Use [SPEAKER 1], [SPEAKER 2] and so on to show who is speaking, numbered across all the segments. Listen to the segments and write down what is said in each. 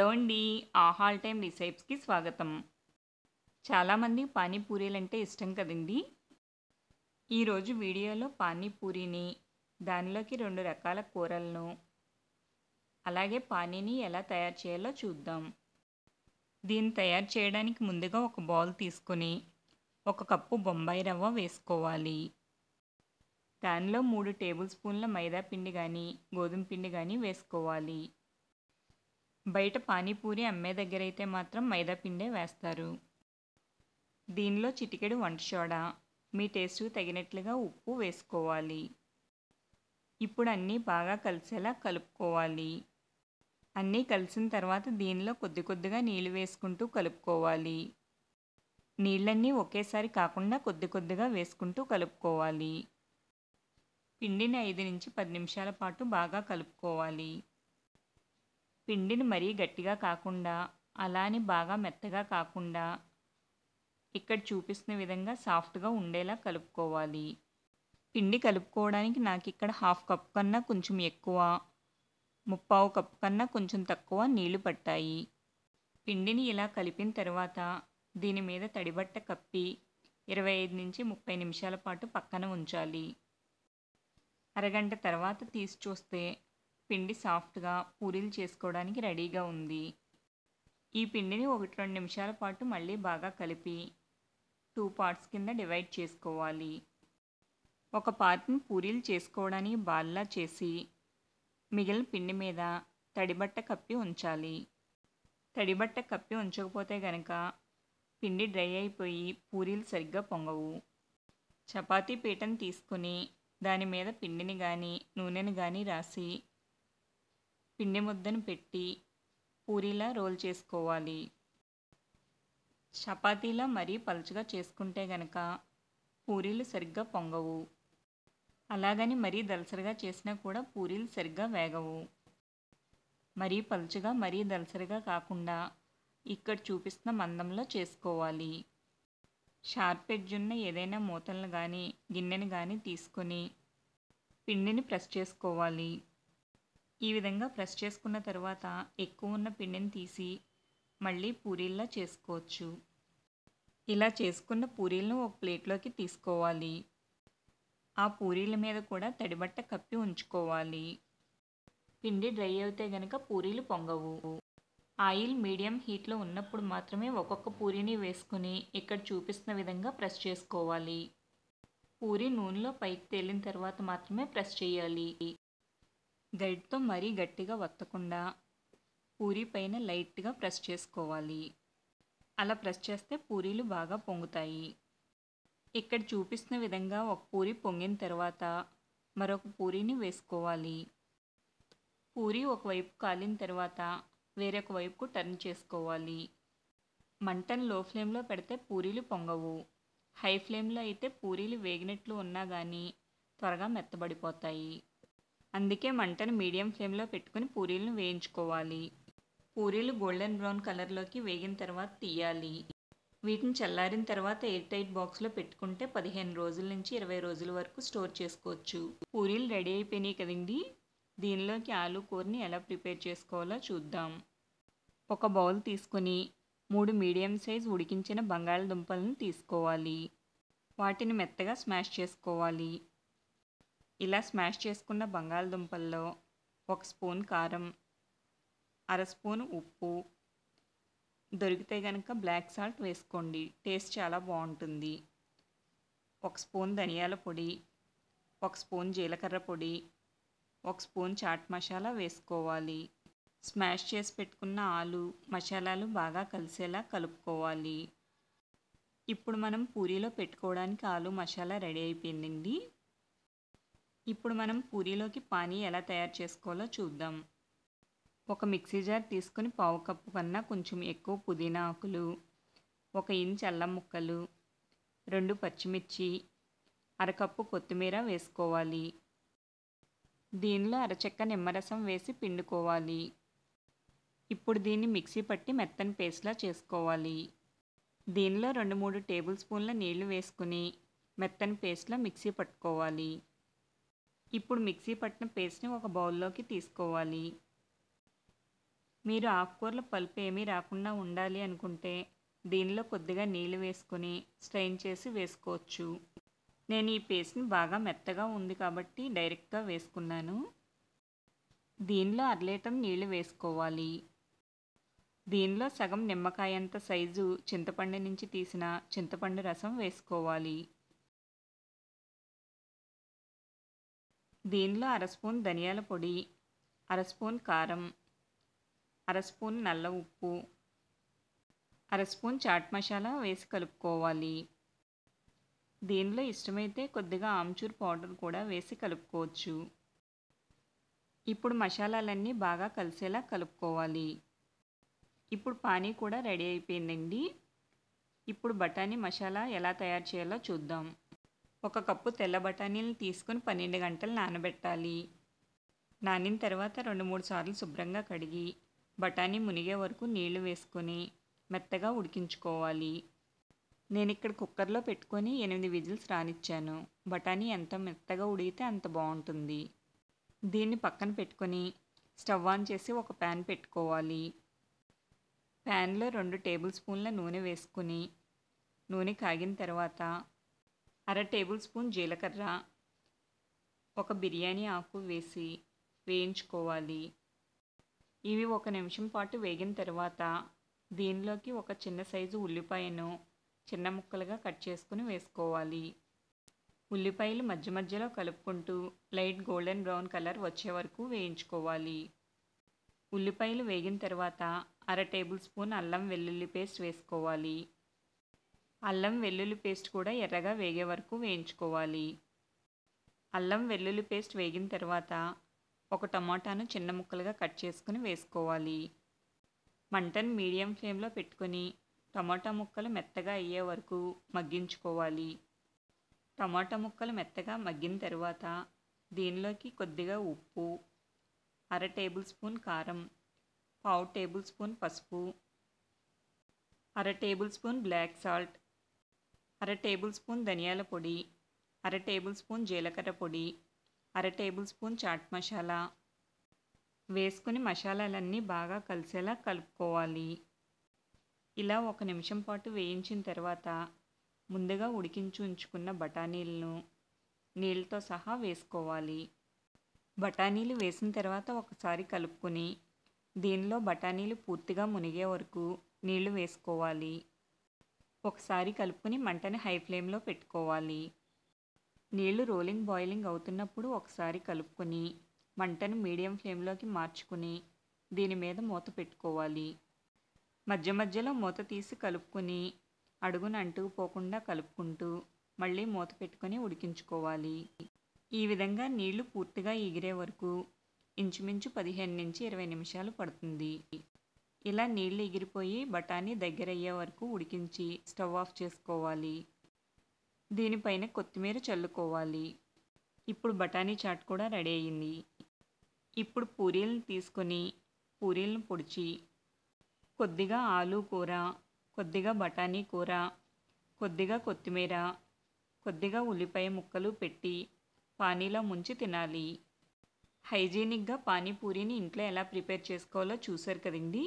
[SPEAKER 1] hello అండి ఆహాల్ time రిసైప్స్కి స్వాగతం చాలామంది పానీపూరీలంటే ఇష్టం కదండి ఈరోజు వీడియోలో పానీపూరిని దానిలోకి రెండు రకాల కూరలను అలాగే పానీని ఎలా తయారు చేయాలో చూద్దాం దీన్ని తయారు చేయడానికి ముందుగా ఒక బౌల్ తీసుకొని ఒక కప్పు బొంబాయి రవ్వ వేసుకోవాలి దానిలో మూడు టేబుల్ స్పూన్ల మైదా పిండి కానీ గోధుమ పిండి కానీ వేసుకోవాలి బయట పానీపూరి అమ్మే దగ్గర అయితే మాత్రం మైదా పిండే వేస్తారు దీనిలో చిటికెడు వంట సోడా మీ టేస్ట్ తగినట్లుగా ఉప్పు వేసుకోవాలి ఇప్పుడు అన్నీ బాగా కలిసేలా కలుపుకోవాలి అన్నీ కలిసిన తర్వాత దీనిలో కొద్ది కొద్దిగా నీళ్ళు వేసుకుంటూ కలుపుకోవాలి నీళ్ళన్నీ ఒకేసారి కాకుండా కొద్ది కొద్దిగా వేసుకుంటూ కలుపుకోవాలి పిండిని ఐదు నుంచి పది నిమిషాల పాటు బాగా కలుపుకోవాలి పిండిని మరీ గట్టిగా కాకుండా అలానే బాగా మెత్తగా కాకుండా ఇక్కడ చూపిస్తున్న విధంగా సాఫ్ట్గా ఉండేలా కలుపుకోవాలి పిండి కలుపుకోవడానికి నాకు ఇక్కడ హాఫ్ కప్ కన్నా కొంచెం ఎక్కువ ముప్పావు కప్ కన్నా కొంచెం తక్కువ నీళ్లు పట్టాయి పిండిని ఇలా కలిపిన తర్వాత దీని మీద తడిబట్ట కప్పి ఇరవై ఐదు నుంచి ముప్పై నిమిషాల పాటు పక్కన ఉంచాలి అరగంట తర్వాత తీసి చూస్తే పిండి సాఫ్ట్గా పూరీలు చేసుకోవడానికి రెడీగా ఉంది ఈ పిండిని ఒకటి రెండు నిమిషాల పాటు మళ్ళీ బాగా కలిపి టూ పార్ట్స్ కింద డివైడ్ చేసుకోవాలి ఒక పార్ట్ని పూరీలు చేసుకోవడానికి బాల్లా చేసి మిగిలిన పిండి మీద తడిబట్ట కప్పి ఉంచాలి తడిబట్ట కప్పి ఉంచకపోతే గనక పిండి డ్రై అయిపోయి పూరీలు సరిగ్గా పొంగవు చపాతీ పీటను తీసుకుని దాని మీద పిండిని కానీ నూనెని కానీ రాసి పిండి ముద్దను పెట్టి పూరీలా రోల్ చేసుకోవాలి చపాతీలా మరీ పలుచగా చేసుకుంటే గనక పూరీలు సరిగ్గా పొంగవు అలాగని మరీ దలసరిగా చేసినా కూడా పూరీలు సరిగ్గా వేగవు మరీ పలుచగా మరీ దలసరిగా కాకుండా ఇక్కడ చూపిస్తున్న మందంలో చేసుకోవాలి షార్ప్ ఎడ్జ్ ఉన్న ఏదైనా మూతలను కానీ గిన్నెని కానీ తీసుకొని పిండిని ప్రెస్ చేసుకోవాలి ఈ విధంగా ప్రెస్ చేసుకున్న తర్వాత ఎక్కువ ఉన్న పిండిని తీసి మళ్ళీ పూరీల్లా చేసుకోవచ్చు ఇలా చేసుకున్న పూరీలను ఒక ప్లేట్లోకి తీసుకోవాలి ఆ పూరీల మీద కూడా తడిబట్ట కప్పి ఉంచుకోవాలి పిండి డ్రై అయితే గనక పూరీలు పొంగవు ఆయిల్ మీడియం హీట్లో ఉన్నప్పుడు మాత్రమే ఒక్కొక్క పూరీని వేసుకుని ఇక్కడ చూపిస్తున్న విధంగా ప్రెస్ చేసుకోవాలి పూరి నూనెలో పైకి తేలిన తర్వాత మాత్రమే ప్రెస్ చేయాలి గరిటతో మరీ గట్టిగా వత్తకుండా పూరీ పైన లైట్గా ప్రెస్ చేసుకోవాలి అలా ప్రెస్ చేస్తే పూరీలు బాగా పొంగుతాయి ఇక్కడ చూపిస్తున్న విధంగా ఒక పూరి పొంగిన తర్వాత మరొక పూరీని వేసుకోవాలి పూరి ఒకవైపు కాలిన తర్వాత వేరొక వైపుకు టర్న్ చేసుకోవాలి మంటను లో ఫ్లేమ్లో పెడితే పూరీలు పొంగవు హై ఫ్లేమ్లో అయితే పూరీలు వేగినట్లు ఉన్నా కానీ త్వరగా మెత్తబడిపోతాయి అందుకే మంటను మీడియం ఫ్లేమ్లో పెట్టుకుని పూరీలను వేయించుకోవాలి పూరీలు గోల్డెన్ బ్రౌన్ కలర్లోకి వేగిన తర్వాత తీయాలి వీటిని చల్లారిన తర్వాత ఎయిర్ టైట్ బాక్స్లో పెట్టుకుంటే పదిహేను రోజుల నుంచి ఇరవై రోజుల వరకు స్టోర్ చేసుకోవచ్చు పూరీలు రెడీ అయిపోయినాయి కదండి దీనిలోకి ఆలు కూరని ఎలా ప్రిపేర్ చేసుకోవాలో చూద్దాం ఒక బౌల్ తీసుకుని మూడు మీడియం సైజ్ ఉడికించిన బంగాళదుంపలను తీసుకోవాలి వాటిని మెత్తగా స్మాష్ చేసుకోవాలి ఇలా స్మాష్ చేసుకున్న బంగాళదుంపల్లో ఒక స్పూన్ కారం అర స్పూన్ ఉప్పు దొరికితే కనుక బ్లాక్ సాల్ట్ వేసుకోండి టేస్ట్ చాలా బాగుంటుంది ఒక స్పూన్ ధనియాల పొడి ఒక స్పూన్ జీలకర్ర పొడి ఒక స్పూన్ చాట్ మసాలా వేసుకోవాలి స్మాష్ చేసి పెట్టుకున్న ఆలు మసాలాలు బాగా కలిసేలా కలుపుకోవాలి ఇప్పుడు మనం పూరీలో పెట్టుకోవడానికి ఆలు మసాలా రెడీ అయిపోయిందండి ఇప్పుడు మనం పూరీలోకి పానీ ఎలా తయారు చేసుకోవాలో చూద్దాం ఒక మిక్సీ జార్ తీసుకుని పావు కప్పు కన్నా కొంచెం ఎక్కువ పుదీనా ఆకులు ఒక ఇంచ్ అల్లం ముక్కలు రెండు పచ్చిమిర్చి అరకప్పు కొత్తిమీర వేసుకోవాలి దీనిలో అరచెక్క నిమ్మరసం వేసి పిండుకోవాలి ఇప్పుడు దీన్ని మిక్సీ పట్టి మెత్తని పేస్ట్లా చేసుకోవాలి దీనిలో రెండు మూడు టేబుల్ స్పూన్ల నీళ్లు వేసుకుని మెత్తని పేస్ట్లో మిక్సీ పట్టుకోవాలి ఇప్పుడు మిక్సీ పట్టిన పేస్ట్ని ఒక బౌల్లోకి తీసుకోవాలి మీరు ఆకుకూరల పలుపు ఏమీ రాకుండా ఉండాలి అనుకుంటే దీనిలో కొద్దిగా నీళ్ళు వేసుకుని స్ట్రెయిన్ చేసి వేసుకోవచ్చు నేను ఈ పేస్ట్ని బాగా మెత్తగా ఉంది కాబట్టి డైరెక్ట్గా వేసుకున్నాను దీనిలో అర నీళ్ళు నీళ్లు వేసుకోవాలి దీనిలో సగం నిమ్మకాయంత సైజు చింతపండు నుంచి తీసిన చింతపండు రసం వేసుకోవాలి దీనిలో అర స్పూన్ ధనియాల పొడి అర స్పూన్ కారం అర స్పూన్ నల్ల ఉప్పు అర స్పూన్ చాట్ మసాలా వేసి కలుపుకోవాలి దీనిలో ఇష్టమైతే కొద్దిగా ఆమ్చూర్ పౌడర్ కూడా వేసి కలుపుకోవచ్చు ఇప్పుడు మసాలాలన్నీ బాగా కలిసేలా కలుపుకోవాలి ఇప్పుడు పానీ కూడా రెడీ అయిపోయిందండి ఇప్పుడు బఠానీ మసాలా ఎలా తయారు చేయాలో చూద్దాం ఒక కప్పు తెల్ల బఠానీలను తీసుకుని పన్నెండు గంటలు నానబెట్టాలి నానిన తర్వాత రెండు మూడు సార్లు శుభ్రంగా కడిగి బఠానీ మునిగే వరకు నీళ్లు వేసుకొని మెత్తగా ఉడికించుకోవాలి నేను ఇక్కడ కుక్కర్లో పెట్టుకొని ఎనిమిది విజిల్స్ రానిచ్చాను బఠానీ ఎంత మెత్తగా ఉడిగితే అంత బాగుంటుంది దీన్ని పక్కన పెట్టుకొని స్టవ్ ఆన్ చేసి ఒక ప్యాన్ పెట్టుకోవాలి ప్యాన్లో రెండు టేబుల్ స్పూన్ల నూనె వేసుకుని నూనె కాగిన తర్వాత అర టేబుల్ స్పూన్ జీలకర్ర ఒక బిర్యానీ ఆకు వేసి వేయించుకోవాలి ఇవి ఒక నిమిషం పాటు వేగిన తర్వాత దీనిలోకి ఒక చిన్న సైజు ఉల్లిపాయను చిన్న ముక్కలుగా కట్ చేసుకుని వేసుకోవాలి ఉల్లిపాయలు మధ్య మధ్యలో కలుపుకుంటూ లైట్ గోల్డెన్ బ్రౌన్ కలర్ వచ్చే వరకు వేయించుకోవాలి ఉల్లిపాయలు వేగిన తర్వాత అర టేబుల్ స్పూన్ అల్లం వెల్లుల్లి పేస్ట్ వేసుకోవాలి అల్లం వెల్లుల్లి పేస్ట్ కూడా ఎర్రగా వేగే వరకు వేయించుకోవాలి అల్లం వెల్లుల్లి పేస్ట్ వేగిన తర్వాత ఒక టమాటాను చిన్న ముక్కలుగా కట్ చేసుకుని వేసుకోవాలి మంటను మీడియం ఫ్లేమ్లో పెట్టుకొని టమాటా ముక్కలు మెత్తగా అయ్యే వరకు మగ్గించుకోవాలి టమాటా ముక్కలు మెత్తగా మగ్గిన తర్వాత దీనిలోకి కొద్దిగా ఉప్పు అర టేబుల్ స్పూన్ కారం పావు టేబుల్ స్పూన్ పసుపు అర టేబుల్ స్పూన్ బ్లాక్ సాల్ట్ అర టేబుల్ స్పూన్ ధనియాల పొడి అర టేబుల్ స్పూన్ జీలకర్ర పొడి అర టేబుల్ స్పూన్ చాట్ మసాలా వేసుకుని మసాలాలన్నీ బాగా కలిసేలా కలుపుకోవాలి ఇలా ఒక నిమిషం పాటు వేయించిన తర్వాత ముందుగా ఉడికించి ఉంచుకున్న బఠానీలను నీళ్ళతో సహా వేసుకోవాలి బఠానీలు వేసిన తర్వాత ఒకసారి కలుపుకుని దీనిలో బఠానీలు పూర్తిగా మునిగే వరకు నీళ్లు వేసుకోవాలి ఒకసారి కలుపుకుని మంటని హై ఫ్లేమ్లో పెట్టుకోవాలి నీళ్లు రోలింగ్ బాయిలింగ్ అవుతున్నప్పుడు ఒకసారి కలుపుకొని మంటను మీడియం ఫ్లేమ్లోకి మార్చుకుని దీని మీద మూత పెట్టుకోవాలి మధ్య మధ్యలో మూత తీసి కలుపుకొని అడుగున అంటుకుపోకుండా కలుపుకుంటూ మళ్ళీ మూత పెట్టుకొని ఉడికించుకోవాలి ఈ విధంగా నీళ్లు పూర్తిగా ఎగిరే వరకు ఇంచుమించు పదిహేను నుంచి ఇరవై నిమిషాలు పడుతుంది ఇలా నీళ్ళు ఎగిరిపోయి బఠానీ దగ్గర అయ్యే వరకు ఉడికించి స్టవ్ ఆఫ్ చేసుకోవాలి దీనిపైన కొత్తిమీర చల్లుకోవాలి ఇప్పుడు బఠానీ చాట్ కూడా రెడీ అయ్యింది ఇప్పుడు పూరీలను తీసుకొని పూరీలను పొడిచి కొద్దిగా ఆలు కూర కొద్దిగా బఠానీ కూర కొద్దిగా కొత్తిమీర కొద్దిగా ఉల్లిపాయ ముక్కలు పెట్టి పానీలో ముంచి తినాలి హైజీనిక్గా పానీపూరీని ఇంట్లో ఎలా ప్రిపేర్ చేసుకోవాలో చూశారు కదండి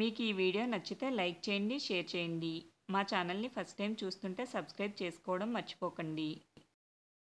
[SPEAKER 1] మీకు ఈ వీడియో నచ్చితే లైక్ చేయండి షేర్ చేయండి మా ఛానల్ని ఫస్ట్ టైం చూస్తుంటే సబ్స్క్రైబ్ చేసుకోవడం మర్చిపోకండి